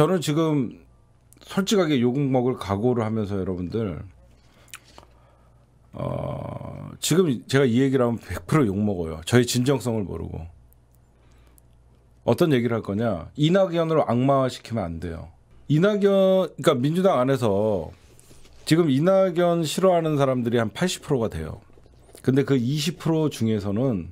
저는 지금 솔직하게 욕 먹을 각오를 하면서 여러분들 어, 지금 제가 이 얘기를 하면 100%욕 먹어요. 저의 진정성을 모르고. 어떤 얘기를 할 거냐? 이낙연으로 악마화시키면 안 돼요. 이낙연 그러니까 민주당 안에서 지금 이낙연 싫어하는 사람들이 한 80%가 돼요. 근데 그 20% 중에서는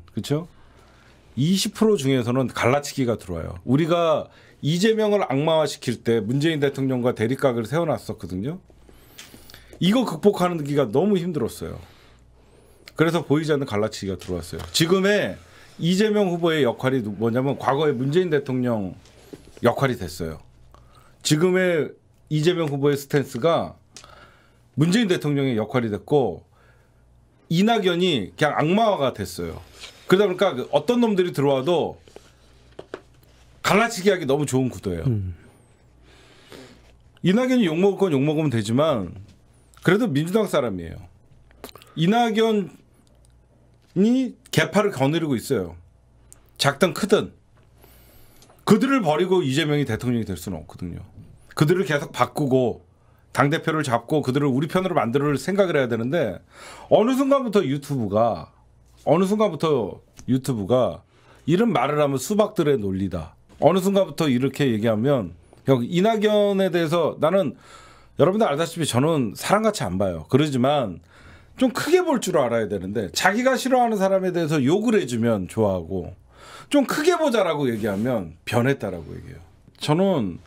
그쵸20% 중에서는 갈라치기가 들어와요. 우리가 이재명을 악마화시킬 때 문재인 대통령과 대립각을 세워놨었거든요. 이거 극복하는 기가 너무 힘들었어요. 그래서 보이지 않는 갈라치기가 들어왔어요. 지금의 이재명 후보의 역할이 뭐냐면 과거의 문재인 대통령 역할이 됐어요. 지금의 이재명 후보의 스탠스가 문재인 대통령의 역할이 됐고 이낙연이 그냥 악마화가 됐어요. 그러다 보니까 그 어떤 놈들이 들어와도 갈라치기 하기 너무 좋은 구도예요. 음. 이낙연이 욕먹을 건 욕먹으면 되지만 그래도 민주당 사람이에요. 이낙연이 개파를 거느리고 있어요. 작든 크든. 그들을 버리고 이재명이 대통령이 될 수는 없거든요. 그들을 계속 바꾸고 당대표를 잡고 그들을 우리 편으로 만들 생각을 해야 되는데 어느 순간부터 유튜브가 어느 순간부터 유튜브가 이런 말을 하면 수박들의 논리다. 어느 순간부터 이렇게 얘기하면 이낙연에 대해서 나는 여러분들 알다시피 저는 사람같이 안 봐요. 그러지만 좀 크게 볼 줄 알아야 되는데 자기가 싫어하는 사람에 대해서 욕을 해주면 좋아하고 좀 크게 보자라고 얘기하면 변했다라고 얘기해요. 저는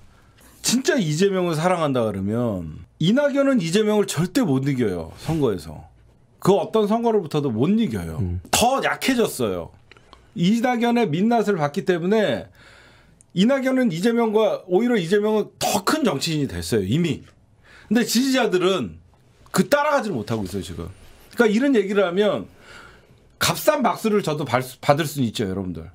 진짜 이재명을 사랑한다 그러면 이낙연은 이재명을 절대 못 이겨요 선거에서 그 어떤 선거로부터도 못 이겨요 음. 더 약해졌어요 이낙연의 민낯을 봤기 때문에 이낙연은 이재명과 오히려 이재명은 더 큰 정치인이 됐어요 이미. 근데 지지자들은 그 따라가지를 못하고 있어요 지금. 그러니까 이런 얘기를 하면 값싼 박수를 저도 받을 수는 있죠 여러분들.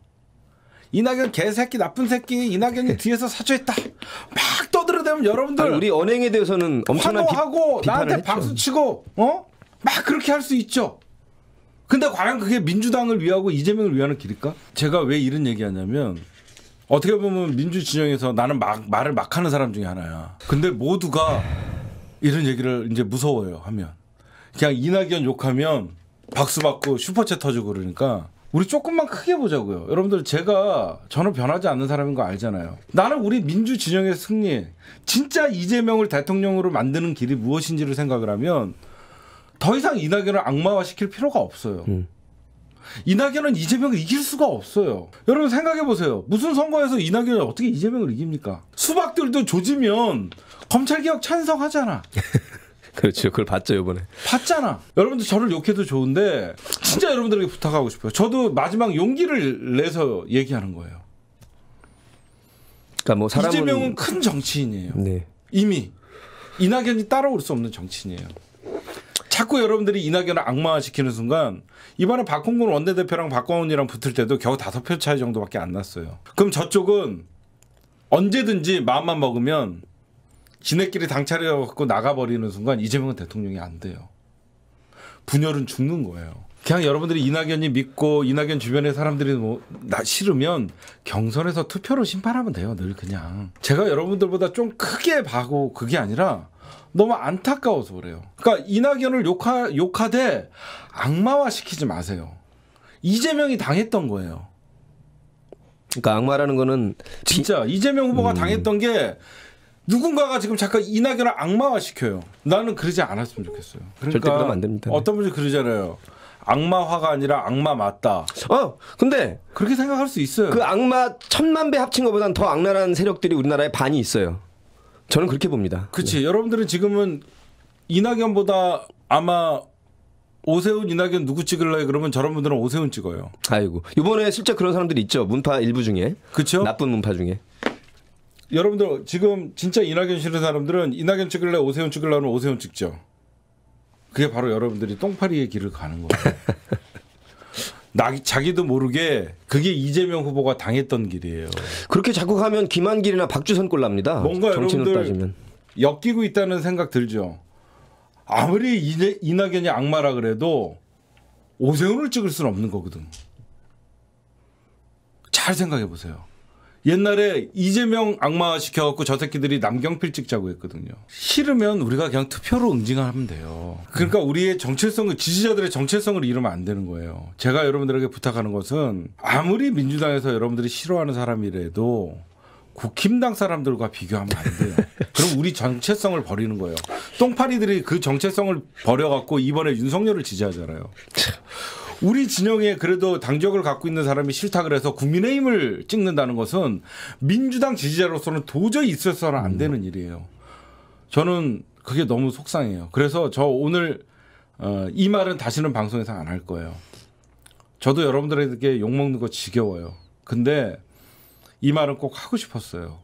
이낙연 개새끼 나쁜 새끼 이낙연이 네. 뒤에서 사죄했다 막 떠들어대면 여러분들 아니, 우리 언행에 대해서는 엄청난 하고 나한테 박수 치고 어막 그렇게 할 수 있죠. 근데 과연 그게 민주당을 위하고 이재명을 위하는 길일까? 제가 왜 이런 얘기하냐면 어떻게 보면 민주 진영에서 나는 막 말을 막 하는 사람 중에 하나야. 근데 모두가 이런 얘기를 이제 무서워요 하면 그냥 이낙연 욕하면 박수 받고 슈퍼챗 터지고 그러니까 우리 조금만 크게 보자고요. 여러분들 제가 저는 변하지 않는 사람인 거 알잖아요. 나는 우리 민주 진영의 승리, 진짜 이재명을 대통령으로 만드는 길이 무엇인지를 생각을 하면 더 이상 이낙연을 악마화 시킬 필요가 없어요. 음. 이낙연은 이재명을 이길 수가 없어요. 여러분 생각해 보세요. 무슨 선거에서 이낙연이 어떻게 이재명을 이깁니까? 수박들도 조지면 검찰개혁 찬성하잖아. 그렇죠. 그걸 봤죠, 이번에. 봤잖아. 여러분들 저를 욕해도 좋은데 진짜 여러분들에게 부탁하고 싶어요. 저도 마지막 용기를 내서 얘기하는 거예요. 그러니까 뭐 사람은... 이재명은 큰 정치인이에요. 네. 이미 이낙연이 따라올 수 없는 정치인이에요. 자꾸 여러분들이 이낙연을 악마화시키는 순간 이번에 박홍근 원내대표랑 박광훈이랑 붙을 때도 겨우 다섯 표 차이 정도밖에 안 났어요. 그럼 저쪽은 언제든지 마음만 먹으면 지네끼리 당 차려갖고 나가버리는 순간 이재명은 대통령이 안 돼요. 분열은 죽는 거예요. 그냥 여러분들이 이낙연이 믿고 이낙연 주변의 사람들이 뭐 나 싫으면 경선에서 투표로 심판하면 돼요. 늘 그냥 제가 여러분들보다 좀 크게 봐고 그게 아니라 너무 안타까워서 그래요. 그러니까 이낙연을 욕하, 욕하되 악마화 시키지 마세요. 이재명이 당했던 거예요. 그러니까 악마라는 거는 진짜 비... 이재명 후보가 음. 당했던 게 누군가가 지금 잠깐 이낙연을 악마화 시켜요. 나는 그러지 않았으면 좋겠어요. 그러니까 절대 그러면 안 됩니다. 어떤 분이 그러잖아요. 악마화가 아니라 악마 맞다. 어, 근데 그렇게 생각할 수 있어요. 그 악마 천만 배 합친 것보단 더 악랄한 세력들이 우리나라에 반이 있어요. 저는 그렇게 봅니다. 그렇지. 네. 여러분들은 지금은 이낙연보다 아마 오세훈 이낙연 누구 찍을래 그러면 저런 분들은 오세훈 찍어요. 아이고 이번에 실제 그런 사람들이 있죠 문파 일부 중에. 그렇죠. 나쁜 문파 중에. 여러분들 지금 진짜 이낙연 싫은 사람들은 이낙연 찍을래 오세훈 찍을래 하면 오세훈 찍죠. 그게 바로 여러분들이 똥파리의 길을 가는 거예요. 나, 자기도 모르게 그게 이재명 후보가 당했던 길이에요. 그렇게 자꾸 가면 김한길이나 박주선 꼴납니다. 뭔가 정치는 따지면. 엮이고 있다는 생각 들죠. 아무리 이재, 이낙연이 악마라 그래도 오세훈을 찍을 수는 없는 거거든. 잘 생각해 보세요. 옛날에 이재명 악마 시켜갖고 저 새끼들이 남경필 찍자고 했거든요. 싫으면 우리가 그냥 투표로 응징하면 을 돼요. 그러니까 우리의 정체성을 지지자들의 정체성을 잃으면 안 되는 거예요. 제가 여러분들에게 부탁하는 것은 아무리 민주당에서 여러분들이 싫어하는 사람이라도 국힘당 사람들과 비교하면 안 돼요. 그럼 우리 정체성을 버리는 거예요. 똥파리들이 그 정체성을 버려갖고 이번에 윤석열을 지지하잖아요. 우리 진영에 그래도 당적을 갖고 있는 사람이 싫다 그래서 국민의힘을 찍는다는 것은 민주당 지지자로서는 도저히 있어서는 안 음. 되는 일이에요. 저는 그게 너무 속상해요. 그래서 저 오늘 어, 이 말은 다시는 방송에서 안 할 거예요. 저도 여러분들에게 욕 먹는 거 지겨워요. 근데 이 말은 꼭 하고 싶었어요.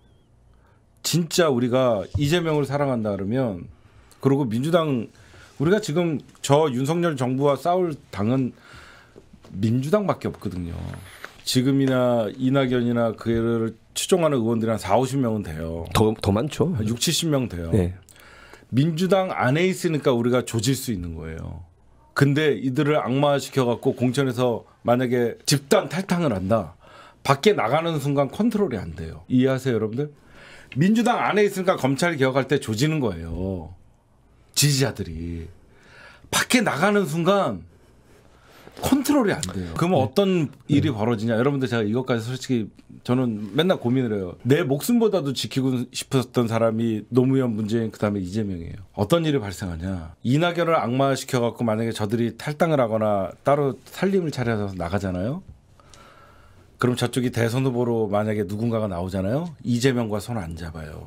진짜 우리가 이재명을 사랑한다 그러면 그리고 민주당 우리가 지금 저 윤석열 정부와 싸울 당은 민주당밖에 없거든요. 지금이나 이낙연이나 그를 추종하는 의원들이 한 4, 50명은 돼요. 더, 더 많죠. 6, 70명 돼요. 네. 민주당 안에 있으니까 우리가 조질 수 있는 거예요. 근데 이들을 악마시켜 갖고 공천에서 만약에 집단 탈당을 한다. 밖에 나가는 순간 컨트롤이 안 돼요. 이해하세요, 여러분들? 민주당 안에 있으니까 검찰 개혁할 때 조지는 거예요. 지지자들이. 밖에 나가는 순간 컨트롤이 안 돼요. 그러면 네. 어떤 일이 네. 벌어지냐? 여러분들 제가 이것까지 솔직히 저는 맨날 고민을 해요. 내 목숨보다도 지키고 싶었던 사람이 노무현, 문재인 그다음에 이재명이에요. 어떤 일이 발생하냐? 이낙연을 악마시켜 갖고 만약에 저들이 탈당을 하거나 따로 살림을 차려서 나가잖아요. 그럼 저쪽이 대선 후보로 만약에 누군가가 나오잖아요. 이재명과 손 안 잡아요.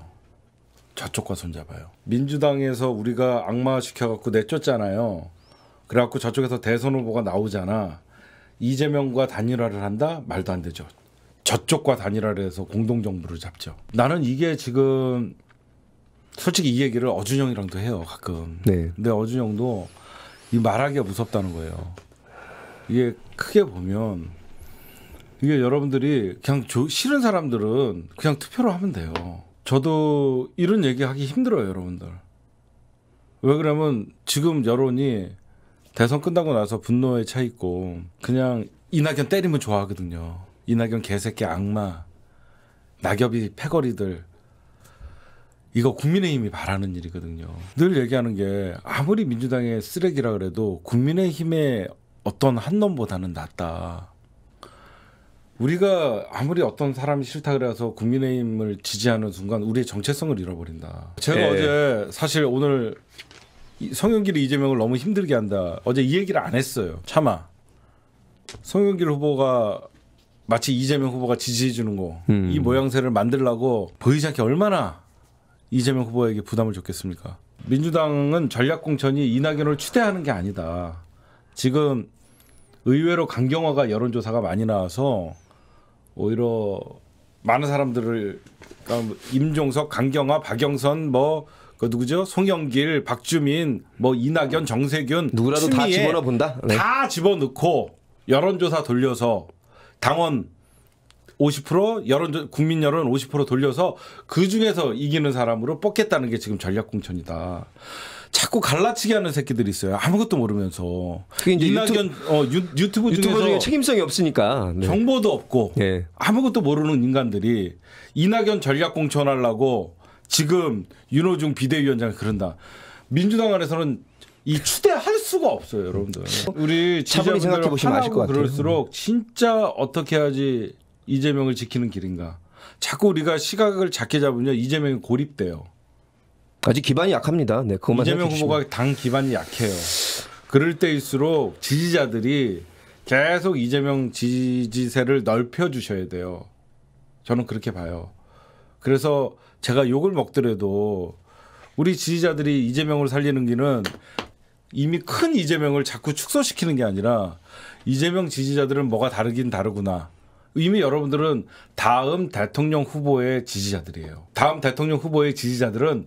저쪽과 손 잡아요. 민주당에서 우리가 악마시켜 갖고 내쫓잖아요. 그래갖고 저쪽에서 대선 후보가 나오잖아. 이재명과 단일화를 한다? 말도 안 되죠. 저쪽과 단일화를 해서 공동정부를 잡죠. 나는 이게 지금 솔직히 이 얘기를 어준영이랑도 해요 가끔. 네. 근데 어준영도 이 말하기가 무섭다는 거예요. 이게 크게 보면 이게 여러분들이 그냥 조, 싫은 사람들은 그냥 투표로 하면 돼요. 저도 이런 얘기하기 힘들어요 여러분들. 왜 그러면 지금 여론이 대선 끝나고 나서 분노에 차 있고 그냥 이낙연 때리면 좋아하거든요. 이낙연 개새끼 악마 낙엽이 패거리들 이거 국민의힘이 바라는 일이거든요. 늘 얘기하는 게 아무리 민주당의 쓰레기라 그래도 국민의힘의 어떤 한 놈보다는 낫다. 우리가 아무리 어떤 사람이 싫다 그래서 국민의힘을 지지하는 순간 우리의 정체성을 잃어버린다. 제가 네. 어제 사실 오늘 성윤기를 이재명을 너무 힘들게 한다. 어제 이 얘기를 안 했어요. 차마 성윤길 후보가 마치 이재명 후보가 지지해 주는 거이 음. 모양새를 만들라고 보이지 않게 얼마나 이재명 후보에게 부담을 줬겠습니까? 민주당은 전략공천이 이낙연을 추대하는 게 아니다. 지금 의외로 강경화가 여론조사가 많이 나와서 오히려 많은 사람들을 까 그러니까 임종석, 강경화, 박영선 뭐그 누구죠? 송영길, 박주민, 뭐 이낙연, 정세균 누구라도 다 집어넣어 본다. 네. 다 집어넣고 여론조사 돌려서 당원 50% 여론 국민 여론 50% 돌려서 그 중에서 이기는 사람으로 뽑겠다는 게 지금 전략 공천이다. 자꾸 갈라치기 하는 새끼들이 있어요. 아무것도 모르면서. 그게 이제 이낙연 유튜브, 어, 유, 튜브 중에서 중에 책임성이 없으니까 네. 정보도 없고 네. 아무것도 모르는 인간들이 이낙연 전략 공천하려고 지금 윤호중 비대위원장이 그런다. 민주당 안에서는 이 추대할 수가 없어요, 여러분들. 우리 차분히 생각해 보시면 아실 것 같아요. 그럴수록 진짜 어떻게 해야지 이재명을 지키는 길인가. 자꾸 우리가 시각을 작게 잡으면 이재명이 고립돼요. 아직 기반이 약합니다. 네, 그것만 이재명 후보가 당 기반이 약해요. 그럴 때일수록 지지자들이 계속 이재명 지지세를 넓혀 주셔야 돼요. 저는 그렇게 봐요. 그래서 제가 욕을 먹더라도 우리 지지자들이 이재명을 살리는 길은 이미 큰 이재명을 자꾸 축소시키는 게 아니라 이재명 지지자들은 뭐가 다르긴 다르구나. 이미 여러분들은 다음 대통령 후보의 지지자들이에요. 다음 대통령 후보의 지지자들은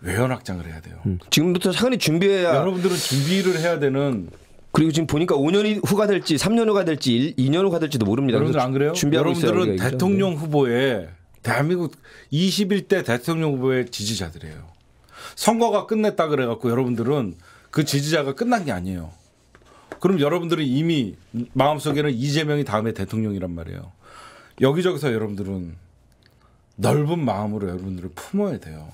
외연 확장을 해야 돼요. 음. 지금부터 상당히 준비해야 여러분들은 준비를 해야 되는 그리고 지금 보니까 5년 후가 될지 3년 후가 될지 1, 2년 후가 될지도 모릅니다. 여러분들 안 그래요? 여러분들은 있어요, 대통령 후보에 대한민국 21대 대통령 후보의 지지자들이에요. 선거가 끝냈다 그래갖고 여러분들은 그 지지자가 끝난 게 아니에요. 그럼 여러분들은 이미 마음속에는 이재명이 다음에 대통령이란 말이에요. 여기저기서 여러분들은 넓은 마음으로 여러분들을 품어야 돼요.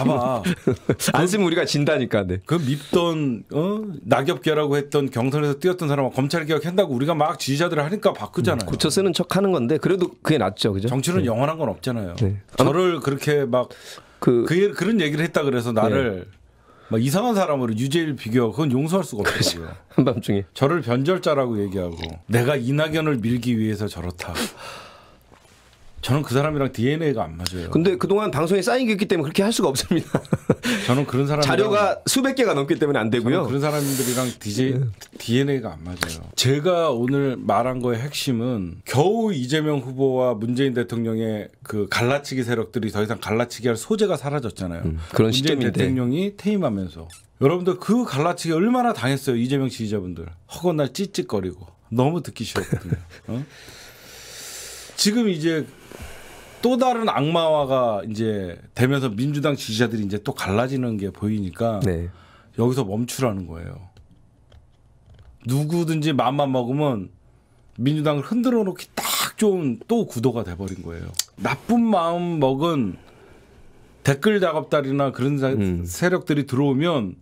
아마 안심 우리가 진다니까. 네. 그 밉던 어? 낙엽계라고 했던 경선에서 뛰었던 사람은 검찰 개혁한다고 우리가 막 지지자들을 하니까 바꾸잖아요. 음, 고쳐 쓰는 척 하는 건데 그래도 그게 낫죠. 그죠? 정치는 네. 영원한 건 없잖아요. 네. 저를 그렇게 막 그, 그 그런 얘기를 했다 그래서 나를 네. 막 이상한 사람으로 유죄일 비교 그건 용서할 수가 없어요. 한밤중에 저를 변절자라고 얘기하고 내가 이낙연을 밀기 위해서 저렇다. 저는 그 사람이랑 DNA가 안 맞아요. 근데 그동안 방송에 쌓인 게 있기 때문에 그렇게 할 수가 없습니다. 저는 그런 사람 자료가 수백 개가 넘기 때문에 안 되고요. 그런 사람들이랑 DJ, 네. DNA가 안 맞아요. 제가 오늘 말한 거의 핵심은 겨우 이재명 후보와 문재인 대통령의 그 갈라치기 세력들이 더 이상 갈라치기 할 소재가 사라졌잖아요. 음, 그런 문재인 시점인데. 대통령이 퇴임하면서 여러분들 그 갈라치기 얼마나 당했어요. 이재명 지지자분들. 허건날 찌찌거리고 너무 듣기 싫었거든요. 어? 지금 이제 또 다른 악마화가 이제 되면서 민주당 지지자들이 이제 또 갈라지는 게 보이니까 네. 여기서 멈추라는 거예요. 누구든지 마음만 먹으면 민주당을 흔들어 놓기 딱 좋은 또 구도가 돼버린 거예요. 나쁜 마음 먹은 댓글 작업달이나 그런 음. 세력들이 들어오면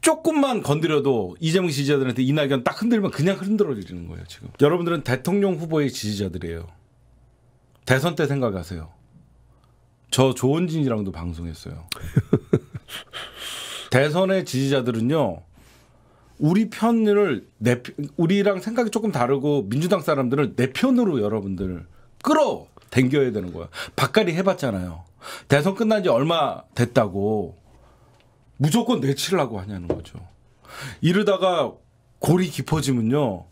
조금만 건드려도 이재명 지지자들한테 이낙연 딱 흔들면 그냥 흔들어지는 거예요 지금. 여러분들은 대통령 후보의 지지자들이에요. 대선 때 생각하세요. 저 조원진이랑도 방송했어요. 대선의 지지자들은요. 우리 편을 내 우리랑 생각이 조금 다르고 민주당 사람들을 내 편으로 여러분들 끌어 당겨야 되는 거야. 박갈이 해봤잖아요. 대선 끝난 지 얼마 됐다고 무조건 내치려고 하냐는 거죠. 이러다가 골이 깊어지면요.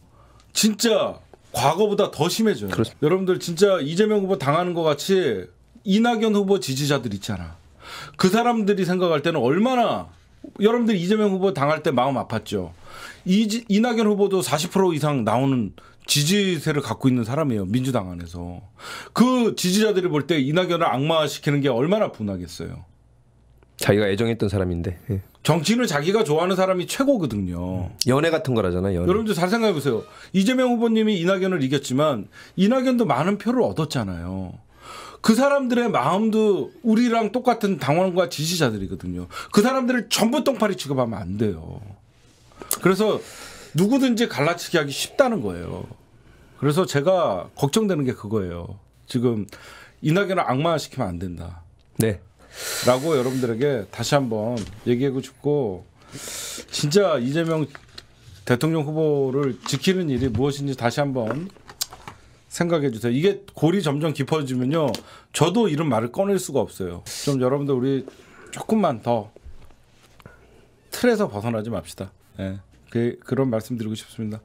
진짜 과거보다 더 심해져요. 그렇습니다. 여러분들 진짜 이재명 후보 당하는 것 같이 이낙연 후보 지지자들 있잖아. 그 사람들이 생각할 때는 얼마나 여러분들 이재명 후보 당할 때 마음 아팠죠. 이, 이낙연 후보도 40% 이상 나오는 지지세를 갖고 있는 사람이에요. 민주당 안에서. 그 지지자들이 볼 때 이낙연을 악마시키는 게 얼마나 분하겠어요. 자기가 애정했던 사람인데. 예. 정치는 인 자기가 좋아하는 사람이 최고거든요. 연애 같은 거라잖아요. 연애. 여러분들 잘 생각해 보세요. 이재명 후보님이 이낙연을 이겼지만 이낙연도 많은 표를 얻었잖아요. 그 사람들의 마음도 우리랑 똑같은 당원과 지지자들이거든요. 그 사람들을 전부 똥파리 취급하면 안 돼요. 그래서 누구든지 갈라치기 하기 쉽다는 거예요. 그래서 제가 걱정되는 게 그거예요. 지금 이낙연을 악마화시키면 안 된다. 네. 라고 여러분들에게 다시 한번 얘기하고 싶고 진짜 이재명 대통령 후보를 지키는 일이 무엇인지 다시 한번 생각해 주세요. 이게 골이 점점 깊어지면요. 저도 이런 말을 꺼낼 수가 없어요. 좀 여러분들 우리 조금만 더 틀에서 벗어나지 맙시다. 예. 네. 그, 그런 말씀 드리고 싶습니다.